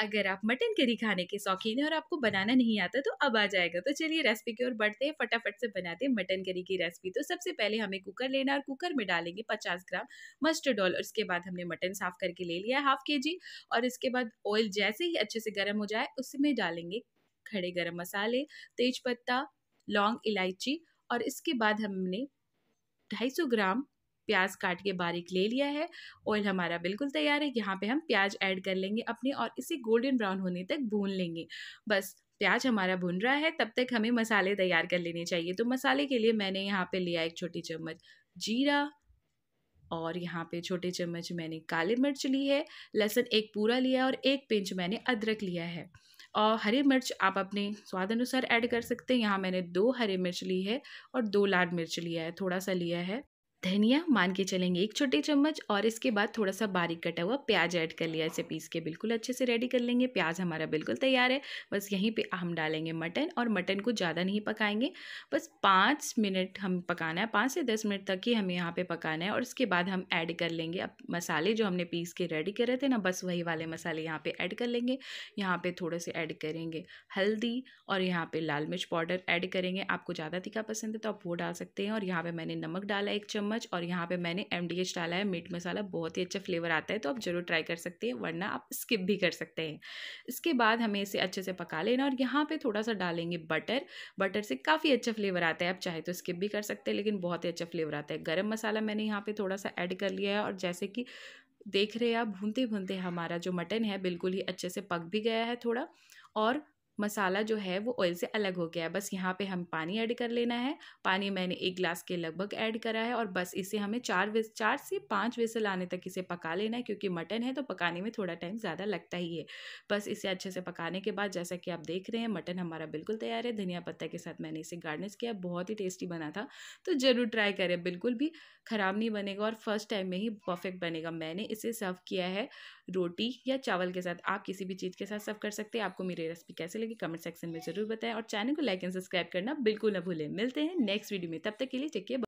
अगर आप mutton curry खाने के शौकीन हैं और आपको बनाना नहीं आता तो अब आ जाएगा तो चलिए रेसिपी की ओर बढ़ते हैं फटाफट से बनाते हैं मटन करी की रेसिपी तो सबसे पहले हमें कुकर लेना और कुकर में डालेंगे पचास ग्राम मस्टर्ड ऑयल और उसके बाद हमने मटन साफ करके ले लिया है हाफ के जी और इसके बाद ऑयल जैसे ही अच्छे से गर्म हो जाए उसमें डालेंगे खड़े गर्म मसाले तेज पत्ता लौंग इलायची और इसके बाद हमने सौ ग्राम प्याज काट के बारीक ले लिया है ऑयल हमारा बिल्कुल तैयार है यहाँ पे हम प्याज ऐड कर लेंगे अपने और इसे गोल्डन ब्राउन होने तक भून लेंगे बस प्याज हमारा भुन रहा है तब तक हमें मसाले तैयार कर लेने चाहिए तो मसाले के लिए मैंने यहाँ पे लिया एक छोटी चम्मच जीरा और यहाँ पे छोटे चम्मच मैंने काली मिर्च ली है लहसुन एक पूरा लिया और एक पिंच मैंने अदरक लिया है और हरी मिर्च आप अपने स्वाद अनुसार ऐड कर सकते हैं यहाँ मैंने दो हरी मिर्च ली है और दो लाल मिर्च लिया है थोड़ा सा लिया है धनिया मान के चलेंगे एक छोटे चम्मच और इसके बाद थोड़ा सा बारीक कटा हुआ प्याज ऐड कर लिया इसे पीस के बिल्कुल अच्छे से रेडी कर लेंगे प्याज हमारा बिल्कुल तैयार है बस यहीं पे हम डालेंगे मटन और मटन को ज़्यादा नहीं पकाएंगे बस पाँच मिनट हम पकाना है पाँच से दस मिनट तक ही हमें यहाँ पर पकाना है और इसके बाद हम ऐड कर लेंगे अब मसाले जो हमने पीस के रेडी करे थे ना बस वही वाले मसाले यहाँ पर ऐड कर लेंगे यहाँ पर थोड़े से ऐड करेंगे हल्दी और यहाँ पर लाल मिर्च पाउडर ऐड करेंगे आपको ज़्यादा तीखा पसंद है तो आप वो डाल सकते हैं और यहाँ पर मैंने नमक डाला एक चम्मच चम्मच और यहाँ पे मैंने एम डी एच डाला है मीट मसाला बहुत ही अच्छा फ्लेवर आता है तो आप ज़रूर ट्राई कर सकते हैं वरना आप स्किप भी कर सकते हैं इसके बाद हमें इसे अच्छे से पका लेना और यहाँ पर थोड़ा सा डालेंगे बटर बटर से काफ़ी अच्छा फ्लेवर आता है आप चाहे तो स्किप भी कर सकते हैं लेकिन बहुत ही अच्छा फ्लेवर आता है गर्म मसाला मैंने यहाँ पर थोड़ा सा ऐड कर लिया है और जैसे कि देख रहे हैं आप भूनते भूनते हमारा जो मटन है बिल्कुल ही अच्छे से पक भी गया है थोड़ा और मसाला जो है वो ऑयल से अलग हो गया है बस यहाँ पे हम पानी ऐड कर लेना है पानी मैंने एक ग्लास के लगभग ऐड करा है और बस इसे हमें चार वे चार से पाँच विसल आने तक इसे पका लेना है क्योंकि मटन है तो पकाने में थोड़ा टाइम ज़्यादा लगता ही है बस इसे अच्छे से पकाने के बाद जैसा कि आप देख रहे हैं मटन हमारा बिल्कुल तैयार है धनिया पत्ता के साथ मैंने इसे गार्निश किया बहुत ही टेस्टी बना था तो ज़रूर ट्राई करें बिल्कुल भी ख़राब नहीं बनेगा और फर्स्ट टाइम में ही परफेक्ट बनेगा मैंने इसे सर्व किया है रोटी या चावल के साथ आप किसी भी चीज़ के साथ सर्व कर सकते हैं आपको मेरी रेसिपी कैसे लगी कमेंट सेक्शन में जरूर बताएं और चैनल को लाइक एंड सब्सक्राइब करना बिल्कुल ना भूलें मिलते हैं नेक्स्ट वीडियो में तब तक के लिए टेक